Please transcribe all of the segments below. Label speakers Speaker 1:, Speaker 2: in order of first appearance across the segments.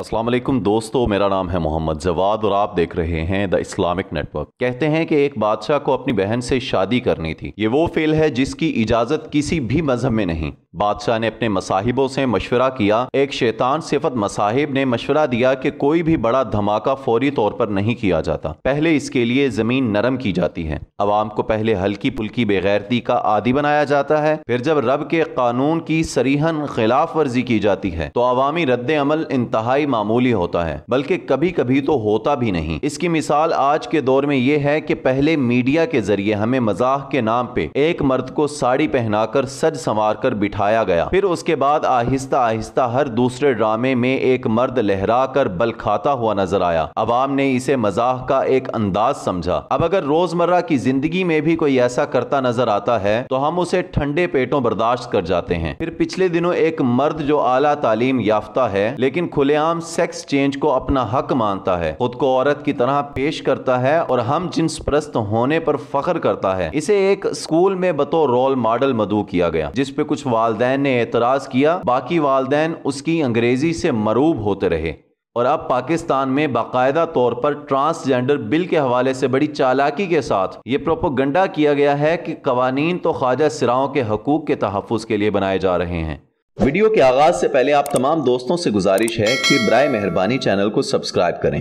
Speaker 1: अस्सलाम वालेकुम दोस्तों मेरा नाम है मोहम्मद जवाद और आप देख रहे हैं द इस्लामिक नेटवर्क कहते हैं कि एक बादशाह को अपनी बहन से शादी करनी थी ये वो फेल है जिसकी इजाज़त किसी भी मजहब में नहीं बादशाह ने अपने मसाहिबों से मशवरा किया एक शैतान सिफत मसाहिब ने मशवरा दिया कि कोई भी बड़ा धमाका फौरी तौर पर नहीं किया जाता पहले इसके लिए जमीन नरम की जाती है आवाम को पहले हल्की पुल्की बेगैरती का आदि बनाया जाता है फिर जब रब के कानून की सरीहन खिलाफ वर्जी की जाती है तो अवामी रद्द अमल इंतहाई मामूली होता है बल्कि कभी कभी तो होता भी नहीं इसकी मिसाल आज के दौर में यह है कि पहले मीडिया के जरिए हमें मजाक के नाम पे एक मर्द को साड़ी पहनाकर सज संवार कर बिठा बिठाया गया फिर उसके बाद आहिस्ता आहिस्ता हर दूसरे ड्रामे में एक मर्द लहरा कर बल खाता हुआ नजर आया अवाम ने इसे मजाक का एक अंदाज समझा अब अगर रोजमर्रा की जिंदगी में भी कोई ऐसा करता नजर आता है तो हम उसे ठंडे पेटों बर्दाश्त कर जाते हैं फिर पिछले दिनों एक मर्द जो आला तालीम याफ्ता है लेकिन खुलेआम सेक्स चेंज को अपना हक मानता है खुद को औरत की तरह पेश करता है और हम जिन्स प्रस्त होने पर फख्र करता है इसे एक स्कूल में बतौर रोल मॉडल मदू किया गया जिसपे कुछ वाल वालदेन ने एतराज़ किया बाकी वालदेन उसकी अंग्रेज़ी से मरूब होते रहे और अब पाकिस्तान में बाकायदा तौर पर ट्रांसजेंडर बिल के हवाले से बड़ी चालाकी के साथ ये प्रोपोगंडा किया गया है कि कवानीन तो ख्वाजा सिराओं के हकूक़ के तहफ़ के लिए बनाए जा रहे हैं वीडियो के आगाज़ से पहले आप तमाम दोस्तों से गुजारिश है कि बर मेहरबानी चैनल को सब्सक्राइब करें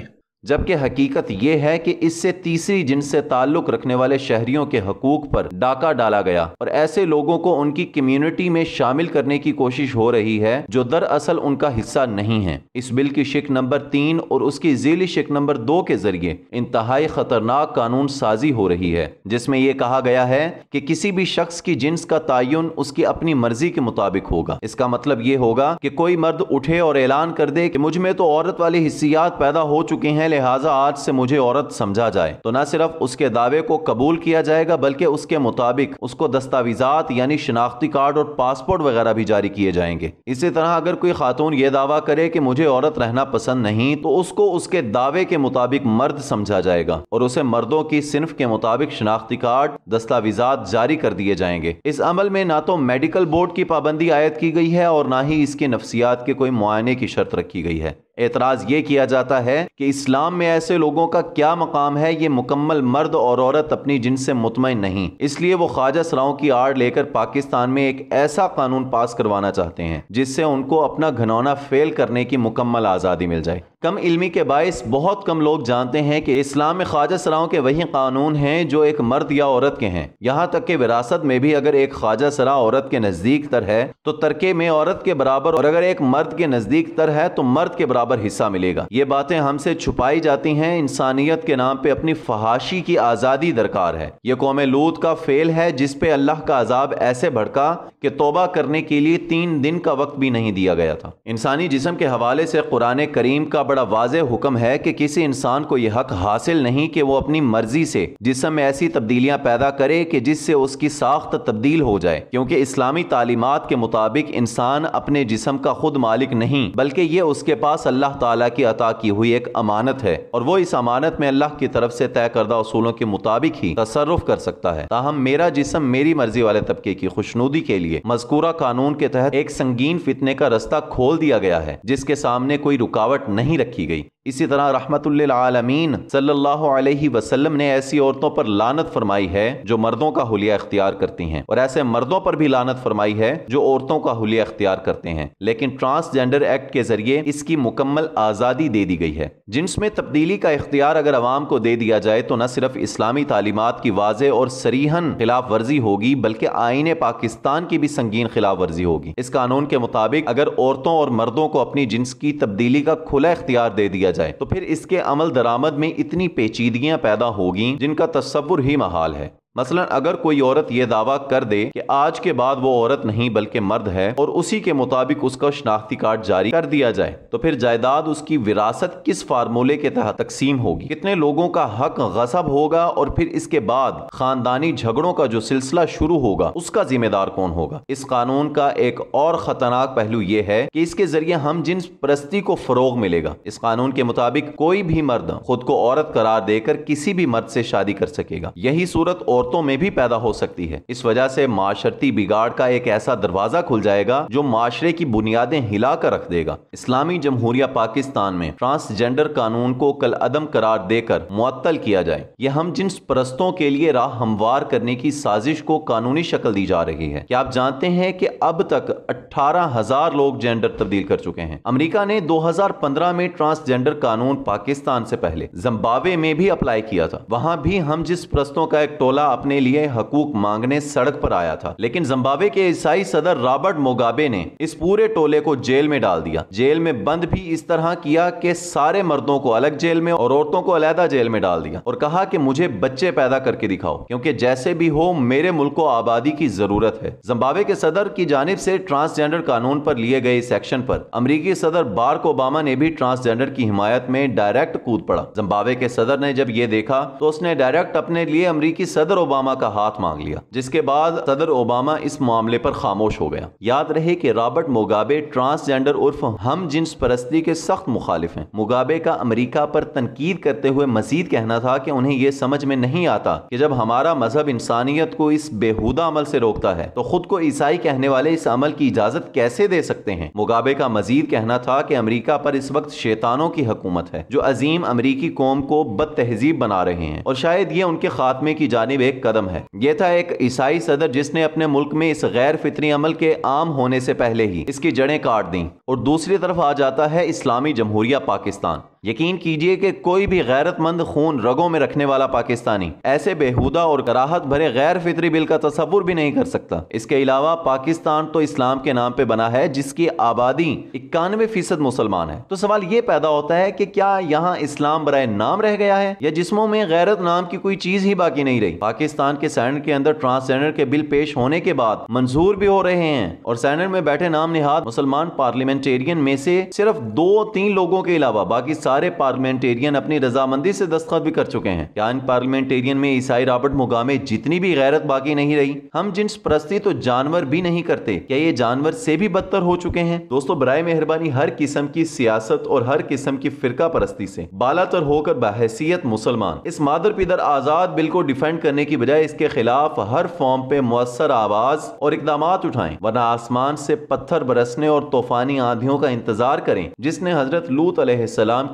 Speaker 1: जबकि हकीकत यह है कि इससे तीसरी जिन से ताल्लुक रखने वाले शहरियों के हकूक पर डाका डाला गया और ऐसे लोगों को उनकी कम्युनिटी में शामिल करने की कोशिश हो रही है जो दरअसल उनका हिस्सा नहीं है इस बिल की शिक नंबर तीन और उसकी जीली शिक नंबर दो के जरिए इंतहाई खतरनाक कानून साजी हो रही है जिसमे ये कहा गया है कि किसी भी शख्स की जिन्स का तयन उसकी अपनी मर्जी के मुताबिक होगा इसका मतलब ये होगा की कोई मर्द उठे और ऐलान कर दे की मुझ में तो औरत वाले हिस्सियात पैदा हो चुके हैं लिहाजा आज से मुझे औरत समझा जाए तो न सिर्फ उसके दावे को कबूल किया जाएगा बल्कि उसके मुताबिक उसको दस्तावेजात यानी शिनाख्ती कार्ड और पासपोर्ट वगैरह भी जारी किए जाएंगे इसी तरह अगर कोई खातून ये दावा करे कि मुझे औरत रहना पसंद नहीं तो उसको उसके दावे के मुताबिक मर्द समझा जाएगा और उसे मर्दों की सिर्फ के मुताबिक शिनाख्ती कार्ड दस्तावेजात जारी कर दिए जाएंगे इस अमल में ना तो मेडिकल बोर्ड की पाबंदी आयद की गई है और ना ही इसके नफसियात के कोई मुआयने की शर्त रखी गई है एतराज़ ये किया जाता है कि इस्लाम में ऐसे लोगों का क्या मकाम है ये मुकम्मल मर्द और औरत अपनी जिन से मुतमिन नहीं इसलिए वो ख्वाजा सराओं की आड़ लेकर पाकिस्तान में एक ऐसा कानून पास करवाना चाहते हैं जिससे उनको अपना घनौना फेल करने की मुकम्मल आज़ादी मिल जाए कम इलमी के बायस बहुत कम लोग जानते हैं कि इस्लाम में ख्वाजा सराओं के वही कानून हैं जो एक मर्द या औरत के हैं यहाँ तक कि विरासत में भी अगर एक ख्वाजा सरा औरत के नज़दीक तर है तो तरके में औरत के बराबर और अगर एक मर्द के नज़दीक तर है तो मर्द के बराबर हिस्सा मिलेगा ये बातें हमसे छुपाई जाती हैं इंसानियत के नाम पर अपनी फहाशी की आज़ादी दरकार है ये कौम लूत का फेल है जिसपे अल्लाह का अजाब ऐसे भड़का कि तोबा करने के लिए तीन दिन का वक्त भी नहीं दिया गया था इंसानी जिसम के हवाले से कुरान करीम का बड़ा वाज हुक्म है कि किसी इंसान को यह हक हासिल नहीं कि वो अपनी मर्जी से जिसम में ऐसी तब्दीलियां पैदा करे कि जिससे उसकी साख्त तब्दील हो जाए क्योंकि इस्लामी तालीमत के मुताबिक इंसान अपने जिसम का खुद मालिक नहीं बल्कि ये उसके पास अल्लाह तला की अता की हुई एक अमानत है और वो इस अमानत में अल्लाह की तरफ से तय करदा उसूलों के मुताबिक ही तसरफ कर सकता है ताहम मेरा जिसम मेरी मर्जी वाले तबके की खुशनूदी के लिए मजकूरा कानून के तहत एक संगीन फितने का रास्ता खोल दिया गया है जिसके सामने कोई रुकावट नहीं रखी गई इसी तरह रहमतुल्लामीन सल्लल्लाहु अलैहि वसल्लम ने ऐसी औरतों पर लानत फरमाई है जो मर्दों का हुलिया अख्तियार करती हैं और ऐसे मर्दों पर भी लानत फरमाई है जो औरतों का हुलिया अख्तियार करते हैं लेकिन ट्रांसजेंडर एक्ट के जरिए इसकी मुकम्मल आज़ादी दे दी गई है जिन्स में तब्दीली का इख्तियार अगर आवाम को दे दिया जाए तो न सिर्फ इस्लामी तालीमत की वाज और सरीहन खिलाफ वर्जी होगी बल्कि आईने पाकिस्तान की भी संगीन खिलाफ वर्जी होगी इस कानून के मुताबिक अगर औरतों और मर्दों को अपनी जिन्स की तब्दीली का खुला इख्तियार दे दिया किया जाए तो फिर इसके अमल दरामद में इतनी पेचीदगियां पैदा होगी जिनका तस्वुर ही महाल है मसलन अगर कोई औरत यह दावा कर दे कि आज के बाद वो औरत नहीं बल्कि मर्द है और उसी के मुताबिक उसका शनाख्ती कार्ड जारी कर दिया जाए तो फिर जायदाद उसकी विरासत किस फार्मूले के तहत तकसीम होगी कितने लोगों का हक गसब होगा और फिर इसके बाद खानदानी झगड़ों का जो सिलसिला शुरू होगा उसका जिम्मेदार कौन होगा इस कानून का एक और खतरनाक पहलू ये है कि इसके जरिए हम जिन परस्ती को फरोग मिलेगा इस कानून के मुताबिक कोई भी मर्द खुद को औरत करार देकर किसी भी मर्द से शादी कर सकेगा यही सूरत और औरतों में भी पैदा हो सकती है इस वजह से माशरती बिगाड़ का एक ऐसा दरवाजा खुल जाएगा जो माशरे की बुनियादें हिला कर रख देगा इस्लामी जमहूरिया पाकिस्तान में ट्रांसजेंडर कानून को कल अदम करार देकर मुअत्तल किया जाए यह हम जिन परस्तों के लिए राह हमवार करने की साजिश को कानूनी शक्ल दी जा रही है क्या आप जानते हैं कि अब तक अठारह हजार लोग जेंडर तब्दील कर चुके हैं अमरीका ने 2015 में ट्रांसजेंडर कानून पाकिस्तान से पहले जम्बावे में भी अप्लाई किया था वहां भी हम जिस प्रस्तों का एक टोला अपने लिए हकूक मांगने सड़क पर आया था लेकिन जम्बावे के ईसाई सदर रॉबर्ट मोगाबे ने इस पूरे टोले को जेल में डाल दिया जेल में बंद भी इस तरह किया कि सारे मर्दों को अलग जेल में और औरतों को अलहदा जेल में डाल दिया और कहा कि मुझे बच्चे पैदा करके दिखाओ क्योंकि जैसे भी हो मेरे मुल्क को आबादी की जरूरत है जम्बावे के सदर की जानब से ट्रांसजेंडर कानून पर लिए गए इस एक्शन पर अमरीकी सदर बार्क ओबामा ने भी ट्रांसजेंडर की हिमायत में डायरेक्ट कूद पड़ा जम्बावे के सदर ने जब ये देखा तो उसने डायरेक्ट अपने लिए अमरीकी सदर ओबामा का हाथ मांग लिया जिसके बाद सदर ओबामा इस मामले पर खामोश हो गया याद रहे कि रॉबर्ट मुगाबे ट्रांसजेंडर उर्फ हम जिन्स परस्ती के सख्त मुखालिफ हैं मुगाबे का अमरीका पर तनकीद करते हुए मजीद कहना था कि उन्हें यह समझ में नहीं आता कि जब हमारा मजहब इंसानियत को इस बेहूदा अमल से रोकता है तो खुद को ईसाई कहने वाले इस अमल की इजाजत कैसे दे सकते हैं मुगाबे का मजीद कहना था कि अमरीका पर इस वक्त शैतानों की हकूमत है जो अजीम अमरीकी कौम को बद तहजीब बना रहे हैं और शायद ये उनके खात्मे की जानब एक कदम है यह था एक ईसाई सदर जिसने अपने मुल्क में इस गैर फितरी अमल के आम होने से पहले ही इसकी जड़ें काट दी और दूसरी तरफ आ जाता है इस्लामी जमहूरिया पाकिस्तान यकीन कीजिए कि कोई भी गैरतमंद खून रगों में रखने वाला पाकिस्तानी ऐसे बेहुदा और कराहत भरे गैर फितरी बिल का तस्वुर भी नहीं कर सकता इसके अलावा पाकिस्तान तो इस्लाम के नाम पे बना है जिसकी आबादी इक्यानवे फीसद मुसलमान है तो सवाल ये पैदा होता है कि क्या यहाँ इस्लाम बरए नाम रह गया है या जिसमों में गैरत नाम की कोई चीज ही बाकी नहीं रही पाकिस्तान के सैनट के अंदर ट्रांसजेंडर के बिल पेश होने के बाद मंजूर भी हो रहे हैं और सैनट में बैठे नाम निहाद मुसलमान पार्लियामेंटेरियन में से सिर्फ दो तीन लोगों के अलावा बाकी सारे पार्लियामेंटेरियन अपनी रजामंदी से दस्तखत भी कर चुके हैं क्या इन पार्लियामेंटेरियन में ईसाई रॉबर्ट मुगामे जितनी भी गैरत बाकी नहीं रही हम जिन्स प्रस्ती तो जानवर भी नहीं करते क्या ये जानवर से भी बदतर हो चुके हैं दोस्तों बरए मेहरबानी हर किस्म की सियासत और हर किस्म की फिरका परस्ती से बालातर होकर बहसीत मुसलमान इस मादर पिदर आजाद बिल को डिफेंड करने की बजाय इसके खिलाफ हर फॉर्म पे मौसर आवाज और इकदाम उठाए वरना आसमान से पत्थर बरसने और तूफानी आंधियों का इंतजार करें जिसने हजरत लूत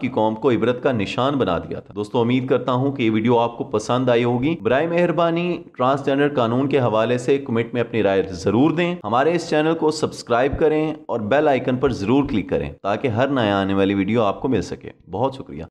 Speaker 1: की की कौम को इबरत का निशान बना दिया था दोस्तों उम्मीद करता हूँ कि ये वीडियो आपको पसंद आई होगी बर मेहरबानी ट्रांसजेंडर कानून के हवाले से कमेंट में अपनी राय जरूर दें हमारे इस चैनल को सब्सक्राइब करें और बेल आइकन पर जरूर क्लिक करें ताकि हर नया आने वाली वीडियो आपको मिल सके बहुत शुक्रिया